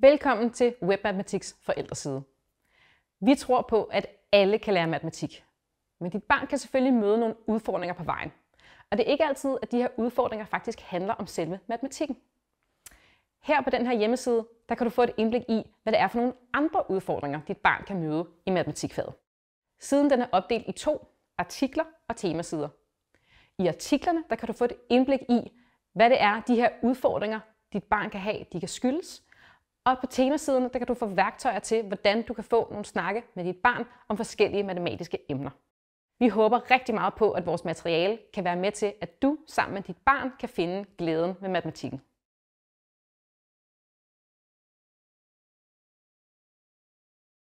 Velkommen til Webmatematiks forældreside. Vi tror på, at alle kan lære matematik. Men dit barn kan selvfølgelig møde nogle udfordringer på vejen. Og det er ikke altid, at de her udfordringer faktisk handler om selve matematikken. Her på den her hjemmeside, der kan du få et indblik i, hvad det er for nogle andre udfordringer, dit barn kan møde i matematikfaget. Siden den er opdelt i to artikler og temasider. I artiklerne, der kan du få et indblik i, hvad det er, de her udfordringer, dit barn kan have, de kan skyldes, og på temasiden, der kan du få værktøjer til, hvordan du kan få nogle snakke med dit barn om forskellige matematiske emner. Vi håber rigtig meget på, at vores materiale kan være med til, at du sammen med dit barn kan finde glæden ved matematikken.